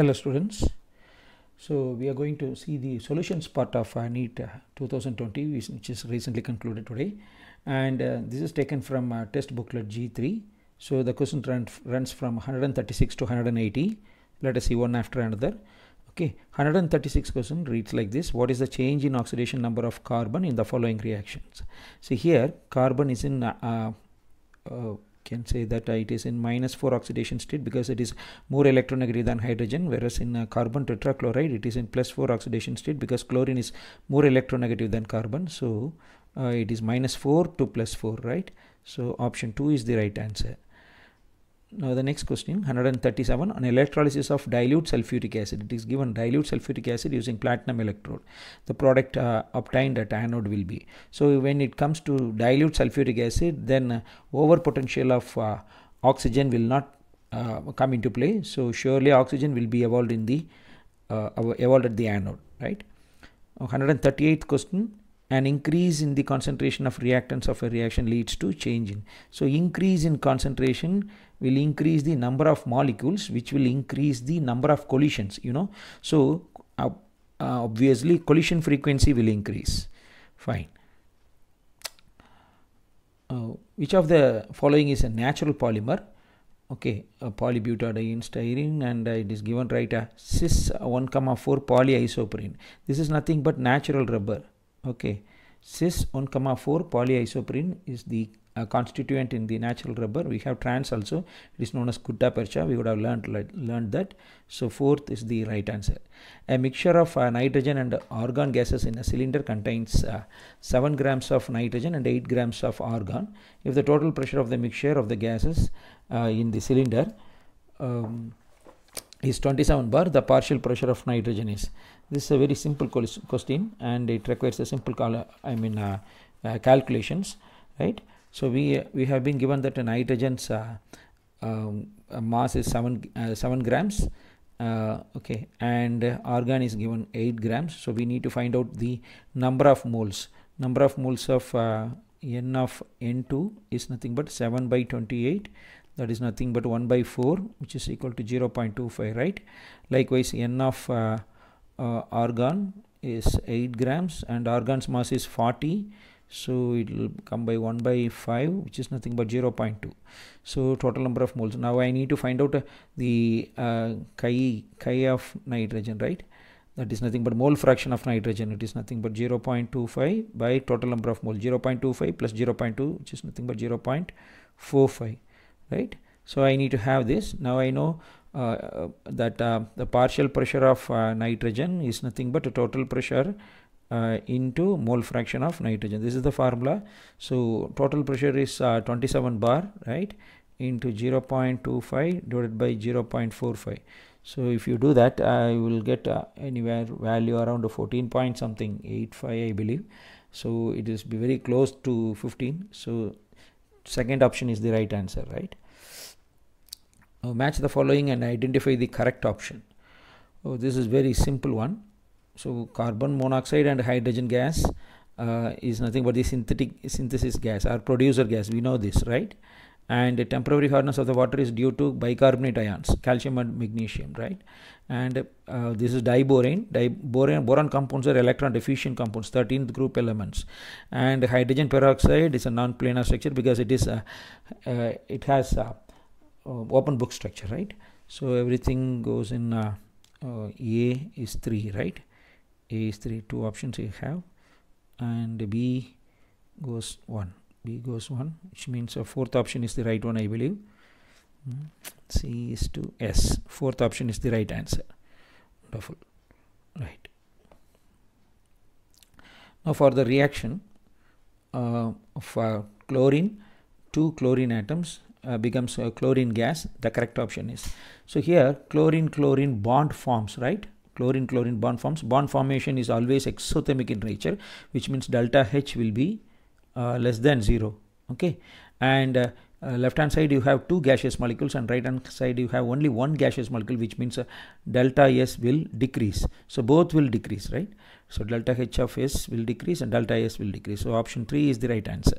hello students so we are going to see the solutions part of uh, NEET 2020 which is recently concluded today and uh, this is taken from uh, test booklet G3 so the question run, runs from 136 to 180 let us see one after another okay 136 question reads like this what is the change in oxidation number of carbon in the following reactions see here carbon is in uh, uh can say that it is in minus 4 oxidation state because it is more electronegative than hydrogen whereas in uh, carbon tetrachloride it is in plus 4 oxidation state because chlorine is more electronegative than carbon so uh, it is minus 4 to plus 4 right so option 2 is the right answer now the next question 137 on electrolysis of dilute sulfuric acid. It is given dilute sulfuric acid using platinum electrode. The product uh, obtained at anode will be. So when it comes to dilute sulfuric acid then uh, over potential of uh, oxygen will not uh, come into play. So surely oxygen will be evolved in the uh, evolved at the anode right. 138th question an increase in the concentration of reactants of a reaction leads to change in. So increase in concentration will increase the number of molecules which will increase the number of collisions you know so uh, uh, obviously collision frequency will increase fine uh, which of the following is a natural polymer okay a polybutadiene styrene and uh, it is given right a cis 1 comma 4 polyisoprene this is nothing but natural rubber okay cis 1 comma 4 polyisoprene is the uh, constituent in the natural rubber we have trans also it is known as gutta percha we would have learned learned that so fourth is the right answer a mixture of uh, nitrogen and argon gases in a cylinder contains uh, 7 grams of nitrogen and 8 grams of argon if the total pressure of the mixture of the gases uh, in the cylinder um, is 27 bar the partial pressure of nitrogen is this is a very simple question and it requires a simple i mean uh, uh, calculations right so we we have been given that nitrogen's uh, um, uh, mass is seven uh, seven grams. okay, and argon is given eight grams. So we need to find out the number of moles. Number of moles of n of n2 is nothing but 7 by 28 that is nothing but 1 by 4 which is equal to 0.25 right likewise n of uh, uh, argon is 8 grams and argon's mass is 40 so it will come by 1 by 5 which is nothing but 0 0.2 so total number of moles now i need to find out uh, the uh, chi chi of nitrogen right that is nothing but mole fraction of nitrogen it is nothing but 0 0.25 by total number of moles 0 0.25 plus 0 0.2 which is nothing but 0 0.45 right so i need to have this now i know uh, uh that uh, the partial pressure of uh, nitrogen is nothing but a total pressure uh, into mole fraction of nitrogen. This is the formula. So total pressure is uh, 27 bar, right? Into 0 0.25 divided by 0 0.45. So if you do that, I uh, will get uh, anywhere value around 14 point something, 85 I believe. So it is very close to 15. So second option is the right answer, right? Now match the following and identify the correct option. Oh, this is very simple one so carbon monoxide and hydrogen gas uh, is nothing but the synthetic synthesis gas or producer gas we know this right and the temporary hardness of the water is due to bicarbonate ions calcium and magnesium right and uh, this is diborane diborane boron compounds are electron deficient compounds 13th group elements and hydrogen peroxide is a non-planar structure because it is a, uh, uh, it has a, uh, uh, open book structure right so everything goes in a is 3 right is three two options you have and B goes 1 B goes 1 which means the fourth option is the right one I believe hmm. C is to S fourth option is the right answer wonderful right now for the reaction uh, of uh, chlorine two chlorine atoms uh, becomes a chlorine gas the correct option is so here chlorine chlorine bond forms right chlorine chlorine bond forms. Bond formation is always exothermic in nature, which means delta H will be uh, less than zero. Okay, and uh, uh, left hand side you have two gaseous molecules and right hand side you have only one gaseous molecule which means uh, delta s will decrease so both will decrease right so delta h of s will decrease and delta s will decrease so option 3 is the right answer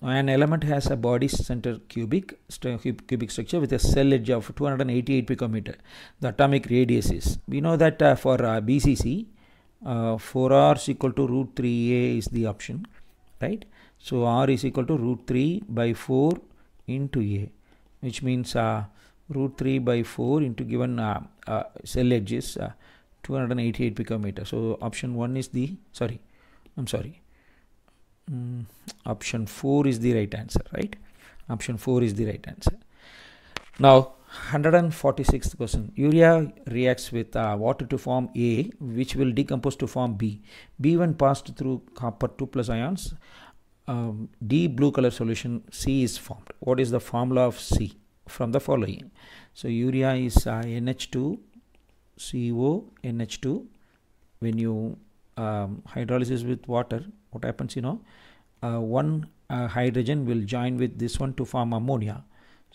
an element has a body center cubic st cubic structure with a cell edge of 288 picometer. The atomic radius is. We know that uh, for uh, BCC, uh, 4r is equal to root 3a is the option, right? So r is equal to root 3 by 4 into a, which means uh, root 3 by 4 into given uh, uh, cell edge is 288 picometer. So option 1 is the sorry, I'm sorry. Mm, option 4 is the right answer, right? Option 4 is the right answer. Now, 146th question. Urea reacts with uh, water to form A, which will decompose to form B. B when passed through copper 2 plus ions, um, D blue color solution C is formed. What is the formula of C? From the following. So urea is uh, NH2, CO, NH2. When you um, hydrolysis with water, what happens you know uh, one uh, hydrogen will join with this one to form ammonia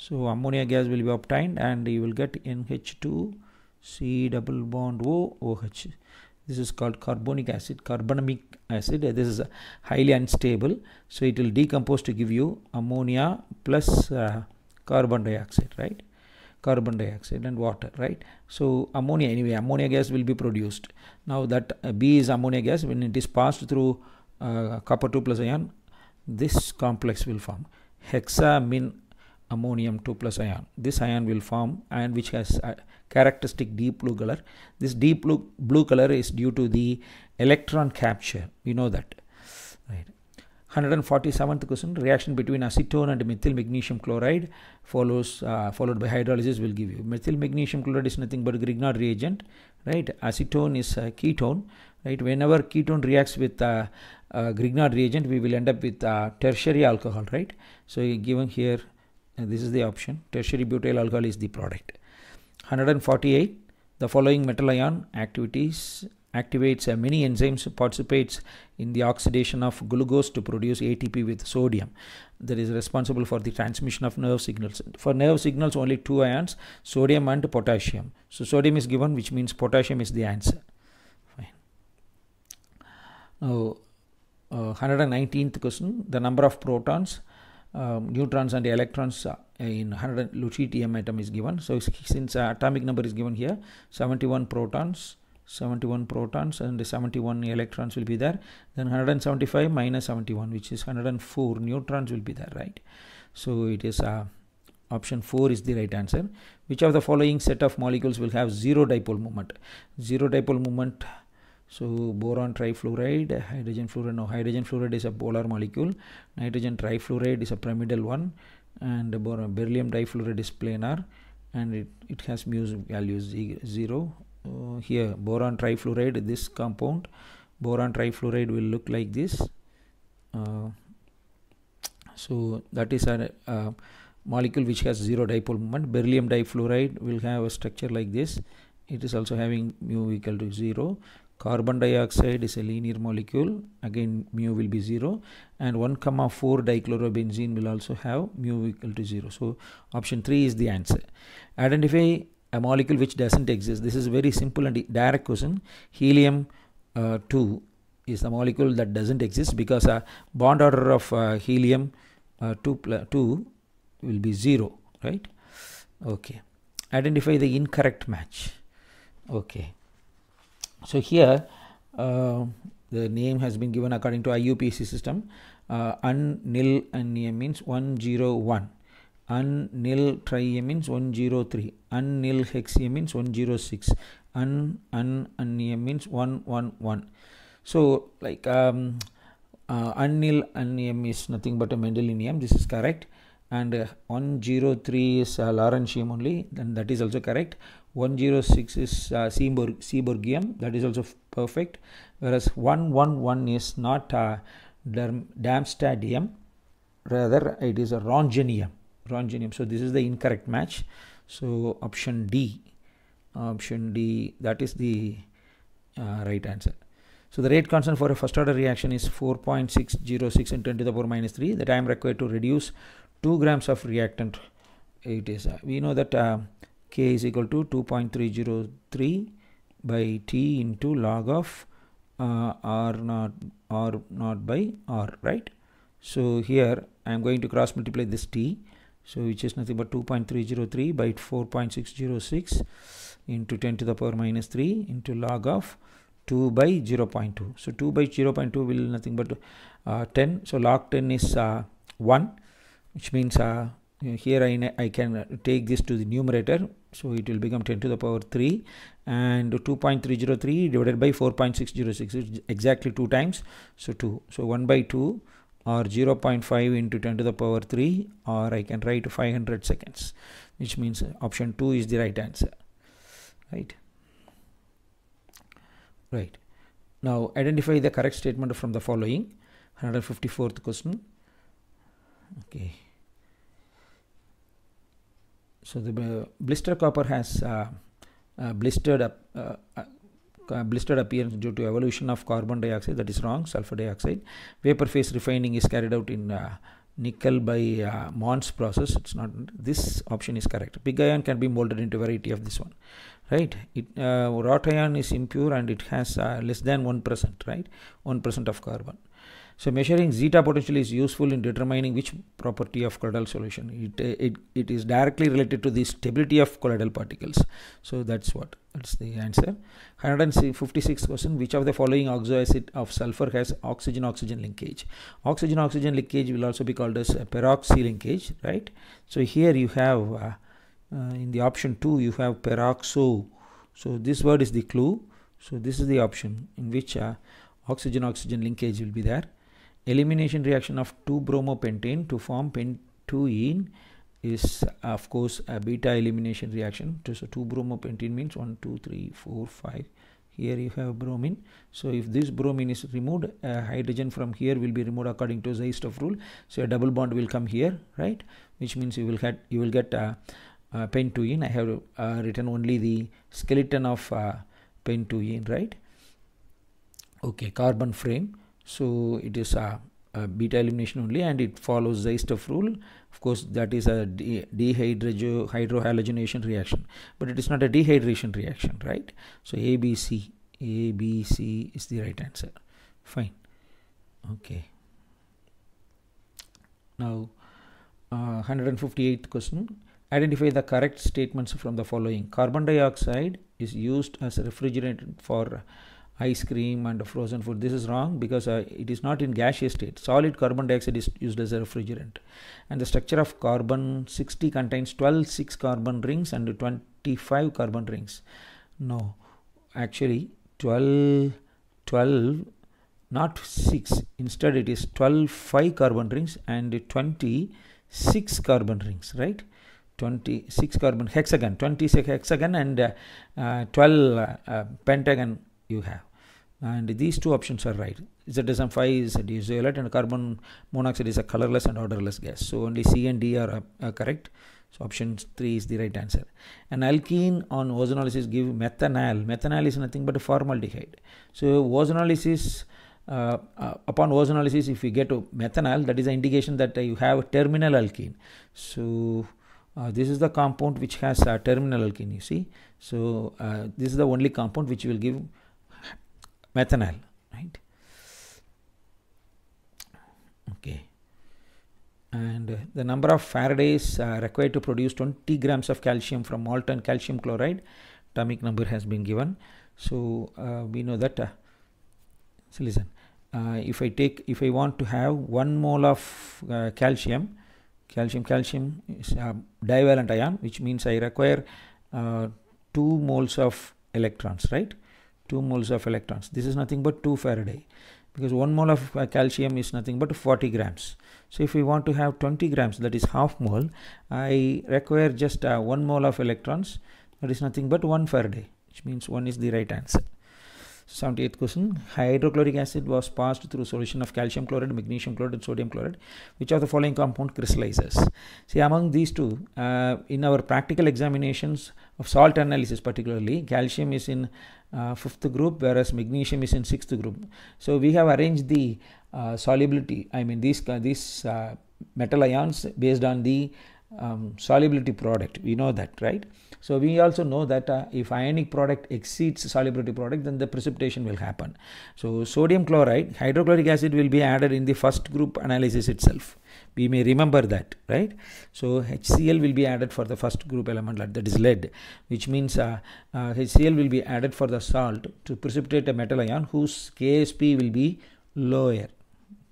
so ammonia gas will be obtained and you will get NH2C double bond O OH this is called carbonic acid carbonic acid uh, this is uh, highly unstable so it will decompose to give you ammonia plus uh, carbon dioxide right carbon dioxide and water right so ammonia anyway ammonia gas will be produced now that uh, b is ammonia gas when it is passed through uh, copper 2 plus ion this complex will form hexamine ammonium 2 plus ion this ion will form ion which has a characteristic deep blue color this deep blue, blue color is due to the electron capture you know that right 147th question reaction between acetone and methyl magnesium chloride follows uh, followed by hydrolysis will give you methyl magnesium chloride is nothing but grignard reagent right acetone is a ketone right whenever ketone reacts with uh, uh, Grignard reagent we will end up with uh, tertiary alcohol right so given here uh, this is the option tertiary butyl alcohol is the product 148 the following metal ion activities activates uh, many enzymes participates in the oxidation of glucose to produce ATP with sodium that is responsible for the transmission of nerve signals for nerve signals only two ions sodium and potassium so sodium is given which means potassium is the answer fine now 119th uh, question the number of protons um, neutrons and electrons uh, in 100 lutetium atom is given so since uh, atomic number is given here 71 protons 71 protons and 71 electrons will be there then 175 minus 71 which is 104 neutrons will be there right so it is uh, option 4 is the right answer which of the following set of molecules will have zero dipole moment zero dipole moment so boron trifluoride, hydrogen fluoride, no hydrogen fluoride is a polar molecule, nitrogen trifluoride is a pyramidal one and boron, beryllium difluoride is planar and it, it has mu value 0. Uh, here boron trifluoride, this compound, boron trifluoride will look like this. Uh, so that is a, a molecule which has zero dipole moment. Beryllium difluoride will have a structure like this. It is also having mu equal to 0. Carbon dioxide is a linear molecule. Again, mu will be 0. And 1 comma 4 dichlorobenzene will also have mu equal to 0. So, option 3 is the answer. Identify a molecule which doesn't exist. This is very simple and direct question. Helium uh, 2 is the molecule that doesn't exist because a bond order of uh, helium uh, 2, 2 will be 0, right? Okay. Identify the incorrect match. Okay. So here uh, the name has been given according to IUPAC system. Uh, un nil and means 101. Un nil tria means 103. Un nil hexia means 106. Un un ania means 111. So like um, uh, un nil is nothing but a Mendelian This is correct and uh, 103 is uh, only, then that is also correct. 106 is uh, Seaborg, Seaborgium, that is also perfect, whereas 111 is not uh, Darmstadtium, rather it is a Rongenium. Rongenium. So this is the incorrect match. So option D, option D, that is the uh, right answer. So the rate constant for a first order reaction is 4.606 into 10 to the power minus 3. The time required to reduce 2 grams of reactant, it is, uh, we know that uh, k is equal to 2.303 by t into log of uh, r naught r naught by r right so here i am going to cross multiply this t so which is nothing but 2.303 by 4.606 into 10 to the power minus 3 into log of 2 by 0.2 so 2 by 0.2 will nothing but uh, 10 so log 10 is uh, 1 which means uh, uh, here I, I can uh, take this to the numerator so it will become 10 to the power 3 and 2.303 divided by 4.606 exactly two times so 2 so 1 by 2 or 0.5 into 10 to the power 3 or I can write 500 seconds which means uh, option 2 is the right answer right right now identify the correct statement from the following 154th question okay so the uh, blister copper has uh, uh, blistered up blistered appearance due to evolution of carbon dioxide that is wrong sulfur dioxide vapor phase refining is carried out in uh, nickel by uh, mons process it's not this option is correct big iron can be molded into variety of this one right it uh, wrought iron is impure and it has less than 1% right 1% of carbon so measuring zeta potential is useful in determining which property of colloidal solution. It, it, it is directly related to the stability of colloidal particles. So that's what, that's the answer. 156 question, which of the following oxoacid of sulfur has oxygen-oxygen linkage? Oxygen-oxygen linkage will also be called as peroxy linkage, right? So here you have, uh, uh, in the option 2, you have peroxo. So this word is the clue. So this is the option in which uh, oxygen-oxygen linkage will be there elimination reaction of 2-bromopentane to form pentoene is of course a beta elimination reaction. So 2 bromopentane means 1, 2, 3, 4, 5. Here you have bromine. So if this bromine is removed, uh, hydrogen from here will be removed according to Zeistov rule. So a double bond will come here, right? Which means you will get you will get uh, uh, pentoene. I have uh, written only the skeleton of uh, pentoene, right? Okay, carbon frame so it is a, a beta elimination only and it follows Zeistov rule of course that is a de reaction but it is not a dehydration reaction right so ABC ABC is the right answer fine okay now uh, 158th question identify the correct statements from the following carbon dioxide is used as a refrigerant for ice cream and frozen food. This is wrong because uh, it is not in gaseous state. Solid carbon dioxide is used as a refrigerant. And the structure of carbon 60 contains 12 6 carbon rings and 25 carbon rings. No, actually 12, 12 not 6 instead it is 12 5 carbon rings and 26 carbon rings right 26 carbon hexagon 26 hexagon and uh, uh, 12 uh, pentagon you have and these two options are right. ZSM5 is a diazolate and carbon monoxide is a colorless and odorless gas. So only C and D are, uh, are correct. So option 3 is the right answer. An alkene on ozonolysis give methanol. Methanol is nothing but a formaldehyde. So ozonolysis, uh, uh, upon ozonolysis if we get methanol that is an indication that uh, you have terminal alkene. So uh, this is the compound which has a terminal alkene you see. So uh, this is the only compound which will give methanol right okay and uh, the number of faradays uh, required to produce 20 grams of calcium from molten calcium chloride atomic number has been given so uh, we know that uh, so listen uh, if i take if i want to have 1 mole of uh, calcium calcium calcium is a divalent ion which means i require 2 moles of electrons right 2 moles of electrons. This is nothing but 2 Faraday because 1 mole of uh, calcium is nothing but 40 grams. So if we want to have 20 grams that is half mole, I require just uh, 1 mole of electrons that is nothing but 1 Faraday which means 1 is the right answer. 78th question hydrochloric acid was passed through solution of calcium chloride magnesium chloride and sodium chloride which of the following compound crystallizes see among these two uh, in our practical examinations of salt analysis particularly calcium is in uh, fifth group whereas magnesium is in sixth group so we have arranged the uh, solubility i mean these uh, these uh, metal ions based on the um, solubility product we know that right so we also know that uh, if ionic product exceeds solubility product, then the precipitation will happen. So sodium chloride, hydrochloric acid will be added in the first group analysis itself. We may remember that, right? So HCl will be added for the first group element that is lead, which means uh, uh, HCl will be added for the salt to precipitate a metal ion whose Ksp will be lower.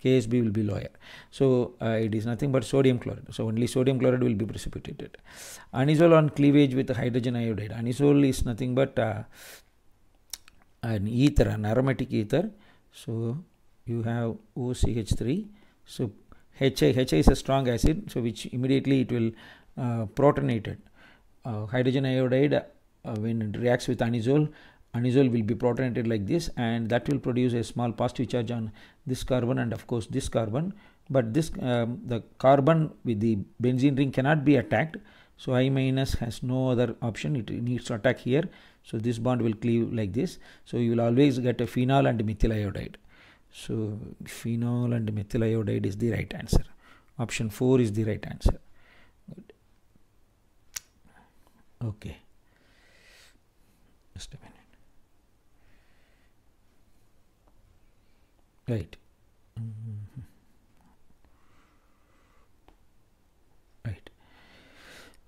KSB will be lower. So uh, it is nothing but sodium chloride. So only sodium chloride will be precipitated. Anisole on cleavage with hydrogen iodide. Anisole is nothing but uh, an ether, an aromatic ether. So you have OCH3. So HI, HI is a strong acid, so which immediately it will uh, protonated. Uh, hydrogen iodide uh, when it reacts with anisole Anisole will be protonated like this and that will produce a small positive charge on this carbon and of course this carbon but this um, the carbon with the benzene ring cannot be attacked so i minus has no other option it needs to attack here so this bond will cleave like this so you will always get a phenol and methyl iodide so phenol and methyl iodide is the right answer option 4 is the right answer Good. okay just a minute right mm-hmm. right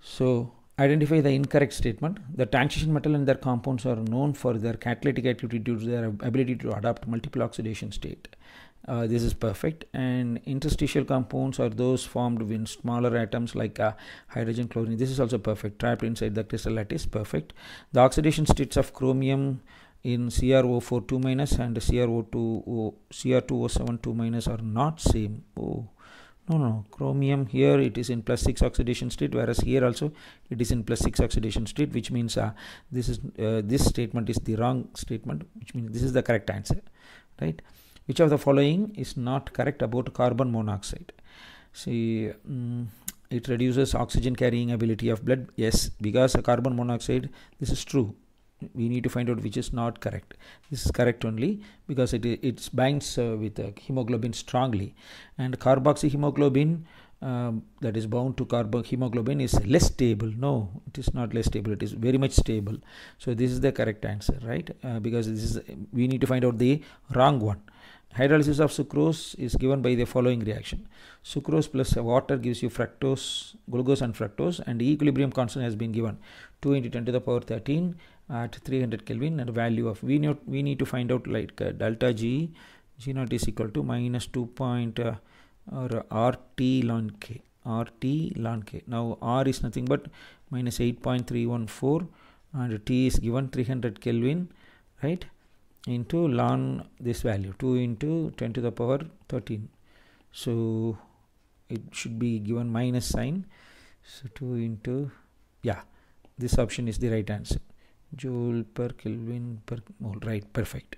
so identify the incorrect statement the transition metal and their compounds are known for their catalytic activity due to their ability to adapt multiple oxidation state uh, this is perfect and interstitial compounds are those formed with smaller atoms like uh, hydrogen chlorine this is also perfect trapped inside the crystal lattice perfect the oxidation states of chromium in CrO42 2- and CrO2 Cr2O7 2 minus are not same. Oh, no, no, chromium here it is in plus 6 oxidation state, whereas here also it is in plus 6 oxidation state, which means uh, this is uh, this statement is the wrong statement, which means this is the correct answer, right? Which of the following is not correct about carbon monoxide? See, um, it reduces oxygen carrying ability of blood. Yes, because carbon monoxide, this is true we need to find out which is not correct. This is correct only because it, it binds uh, with uh, hemoglobin strongly. And carboxyhemoglobin um, that is bound to carbon hemoglobin is less stable. No, it is not less stable. It is very much stable. So this is the correct answer, right? Uh, because this is we need to find out the wrong one. Hydrolysis of sucrose is given by the following reaction. Sucrose plus water gives you fructose, glucose and fructose and equilibrium constant has been given 2 into 10 to the power 13 at 300 Kelvin and value of we need we need to find out like uh, delta G G naught is equal to minus 2 point uh, or RT ln K RT ln K now R is nothing but minus 8.314 and T is given 300 Kelvin right into ln this value 2 into 10 to the power 13 so it should be given minus sign so 2 into yeah this option is the right answer joule per Kelvin per mole. Right, perfect.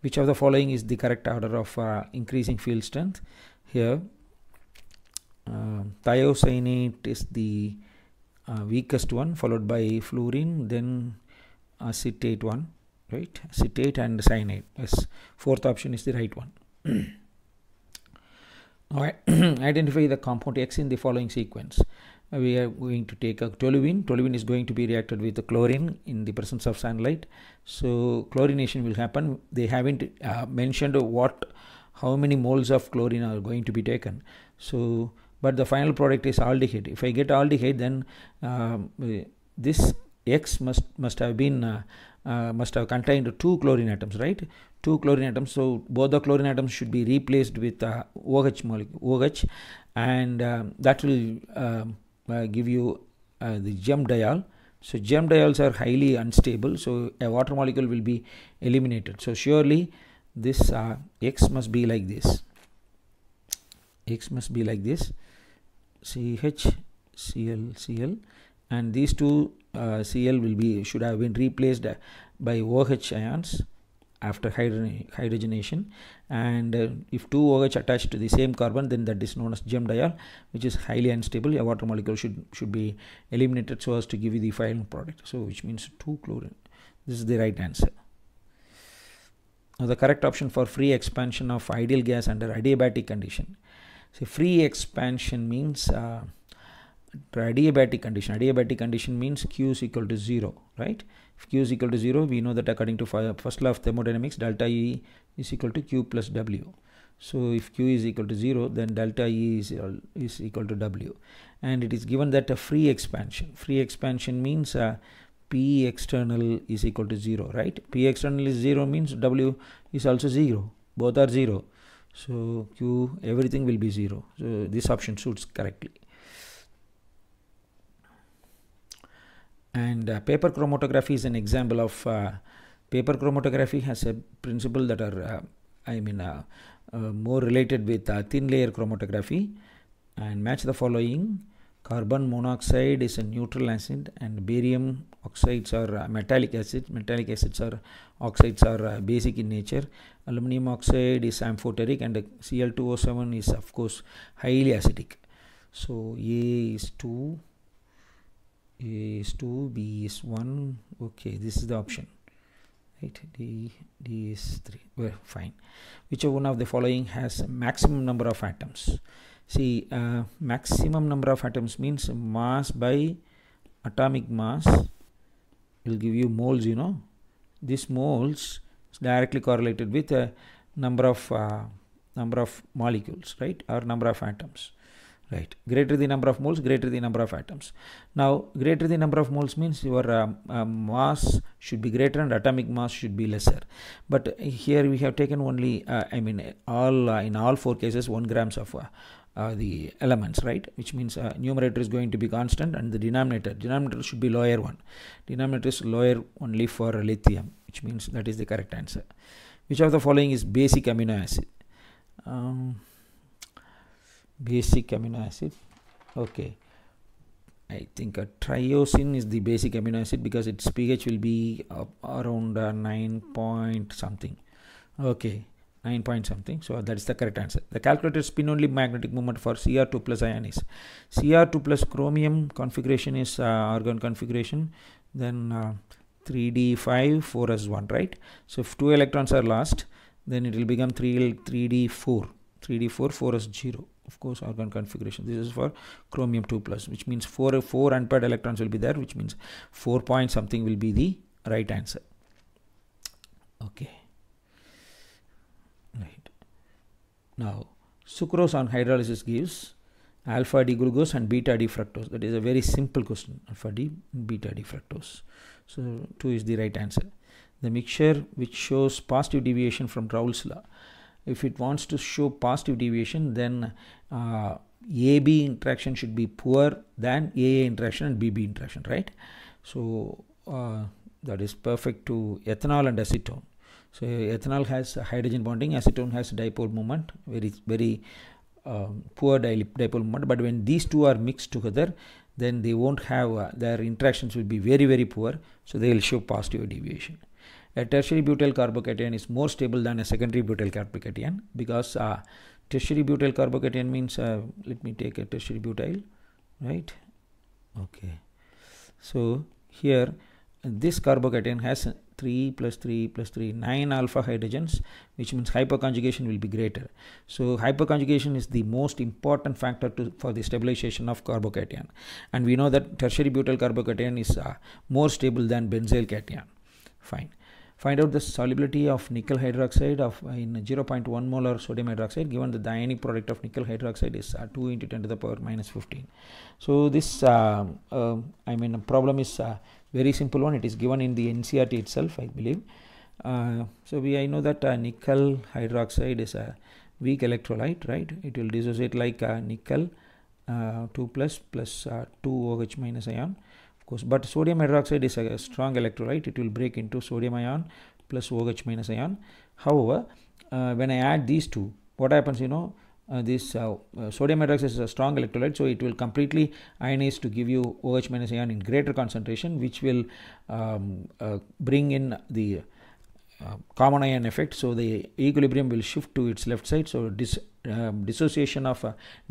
Which of the following is the correct order of uh, increasing field strength? Here, uh, thiocyanate is the uh, weakest one, followed by fluorine, then acetate one, right? Acetate and cyanate. Yes, fourth option is the right one. All right, identify the compound X in the following sequence we are going to take a toluene. Toluene is going to be reacted with the chlorine in the presence of sunlight. So chlorination will happen. They haven't uh, mentioned what, how many moles of chlorine are going to be taken. So, but the final product is aldehyde. If I get aldehyde, then um, this X must must have been uh, uh, must have contained two chlorine atoms, right? Two chlorine atoms. So both the chlorine atoms should be replaced with uh, OH molecule, OH, and um, that will um, give you uh, the gem dial. So gem diols are highly unstable, so a water molecule will be eliminated. So surely this uh, x must be like this. x must be like this. CH, Cl, Cl and these two uh, Cl will be should have been replaced uh, by OH ions after hydrogenation and uh, if two OH attached to the same carbon then that is known as gem diol which is highly unstable a water molecule should should be eliminated so as to give you the final product so which means two chlorine this is the right answer now the correct option for free expansion of ideal gas under adiabatic condition so free expansion means uh, adiabatic condition adiabatic condition means q is equal to 0 right if Q is equal to 0, we know that according to first law of thermodynamics, delta E is equal to Q plus W. So if Q is equal to 0, then delta E is, is equal to W. And it is given that a free expansion. Free expansion means uh, P external is equal to 0, right? P external is 0 means W is also 0. Both are 0. So Q, everything will be 0. So this option suits correctly. And uh, paper chromatography is an example of uh, paper chromatography has a principle that are uh, I mean uh, uh, more related with thin layer chromatography. And match the following: carbon monoxide is a neutral acid, and barium oxides are metallic acids. Metallic acids are oxides are basic in nature. Aluminum oxide is amphoteric, and Cl2O7 is of course highly acidic. So A is two. A is 2, B is 1. Okay, this is the option. Right, D, D is 3. Well, fine. Which one of the following has maximum number of atoms? See, uh, maximum number of atoms means mass by atomic mass will give you moles, you know. This moles is directly correlated with a uh, number of uh, number of molecules, right, or number of atoms right greater the number of moles greater the number of atoms now greater the number of moles means your um, mass should be greater and atomic mass should be lesser but here we have taken only uh, i mean all uh, in all four cases 1 grams of uh, uh the elements right which means numerator is going to be constant and the denominator denominator should be lower one denominator is lower only for lithium which means that is the correct answer which of the following is basic amino acid um, basic amino acid okay I think a triosine is the basic amino acid because its pH will be around uh, 9 point something okay 9 point something so that is the correct answer the calculated spin only magnetic moment for cr2 plus ion is cr2 plus chromium configuration is uh, argon configuration then uh, 3d5 4s1 right so if two electrons are lost then it will become 3 3d4 3d4 4s0 of course organ configuration this is for chromium 2 plus which means four four unpaired electrons will be there which means four point something will be the right answer okay right now sucrose on hydrolysis gives alpha d glucose and beta d fructose that is a very simple question alpha d beta d fructose so 2 is the right answer the mixture which shows positive deviation from Raoult's law if it wants to show positive deviation then uh, AB interaction should be poor than AA interaction and BB interaction right so uh, that is perfect to ethanol and acetone so ethanol has hydrogen bonding acetone has dipole moment very very um, poor dipole moment but when these two are mixed together then they won't have uh, their interactions will be very very poor so they will show positive deviation a tertiary butyl carbocation is more stable than a secondary butyl carbocation because uh, tertiary butyl carbocation means uh, let me take a tertiary butyl right okay so here this carbocation has 3 plus 3 plus 3 9 alpha hydrogens which means hyperconjugation will be greater so hyperconjugation is the most important factor to, for the stabilization of carbocation and we know that tertiary butyl carbocation is uh, more stable than benzyl cation fine Find out the solubility of nickel hydroxide of in 0.1 molar sodium hydroxide given the ionic product of nickel hydroxide is uh, 2 into 10 to the power minus 15. So this um, um, I mean problem is uh, very simple one it is given in the NCRT itself I believe. Uh, so we I know that uh, nickel hydroxide is a weak electrolyte right it will dissociate like uh, nickel uh, 2 plus plus 2 OH minus ion course but sodium hydroxide is a strong electrolyte it will break into sodium ion plus OH minus ion however uh, when I add these two what happens you know uh, this uh, uh sodium hydroxide is a strong electrolyte so it will completely ionize to give you OH minus ion in greater concentration which will um, uh, bring in the uh, common ion effect so the equilibrium will shift to its left side so dis um, dissociation of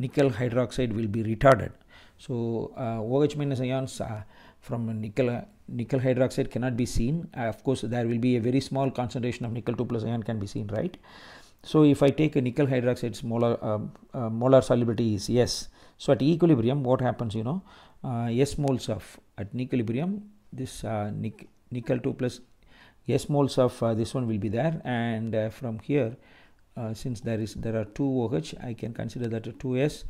nickel hydroxide will be retarded so uh, OH minus ions are from nickel nickel hydroxide cannot be seen uh, of course there will be a very small concentration of nickel 2 plus ion can be seen right so if i take a nickel hydroxide's molar uh, uh, molar solubility is yes so at equilibrium what happens you know uh, s moles of at equilibrium this uh, nickel 2 plus s moles of this one will be there and from here since there is there are two oh I can consider that a 2s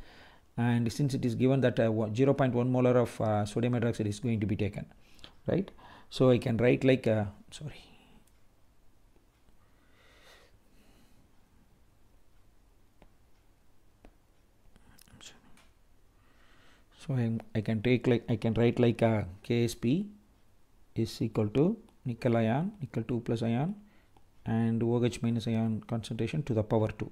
and since it is given that uh, 0.1 molar of uh, sodium hydroxide is going to be taken right so I can write like uh, sorry so i I can take like I can write like a KSP is equal to nickel ion nickel 2 plus ion and OH minus ion concentration to the power 2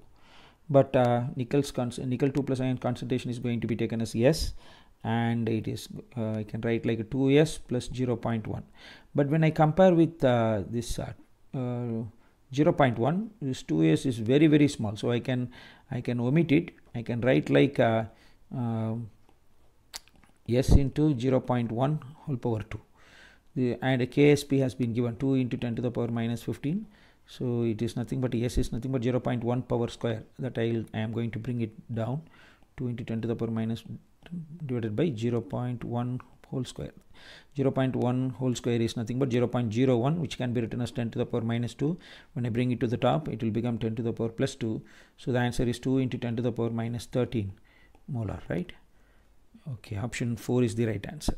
but uh, nickel's nickel 2 plus ion concentration is going to be taken as S and it is uh, I can write like a 2S plus 0.1 but when I compare with uh, this uh, uh, 0.1 this 2S is very very small so I can I can omit it I can write like uh, um, S into 0.1 whole power 2 the, and a KSP has been given 2 into 10 to the power minus 15 so it is nothing but s is nothing but 0.1 power square that I'll, I am going to bring it down 2 into 10 to the power minus divided by 0.1 whole square 0.1 whole square is nothing but 0.01 which can be written as 10 to the power minus 2 when I bring it to the top it will become 10 to the power plus 2 so the answer is 2 into 10 to the power minus 13 molar right okay option 4 is the right answer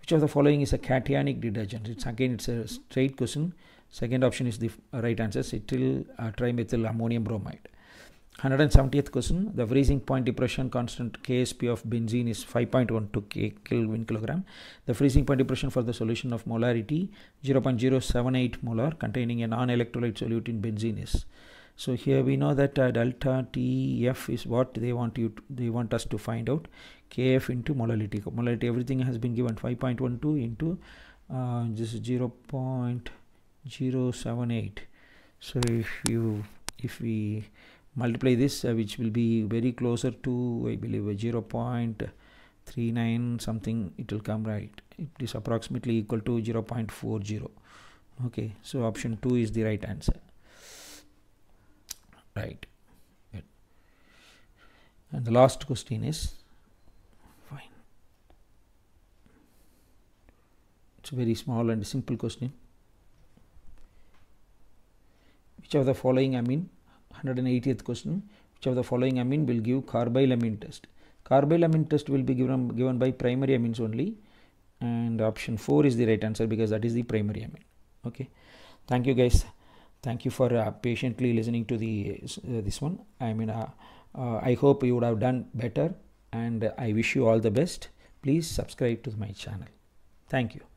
which of the following is a cationic detergent it's again it's a straight question Second option is the uh, right answer, cetyl uh, trimethyl ammonium bromide. 170th question, the freezing point depression constant Ksp of benzene is 5.12 Kelvin kilogram. The freezing point depression for the solution of molarity 0.078 molar containing a non-electrolyte solute in benzene is. So here we know that uh, delta TF is what they want you to, they want us to find out KF into molarity. Molality. everything has been given 5.12 into uh, this 0. 0.078 so if you if we multiply this uh, which will be very closer to I believe 0 0.39 something it will come right it is approximately equal to 0 0.40 okay so option 2 is the right answer right and the last question is fine it's a very small and simple question which of the following amine 180th question which of the following amine will give carbylamine test carbylamine test will be given given by primary amines only and option 4 is the right answer because that is the primary amine okay thank you guys thank you for uh, patiently listening to the uh, this one i mean uh, uh, i hope you would have done better and i wish you all the best please subscribe to my channel thank you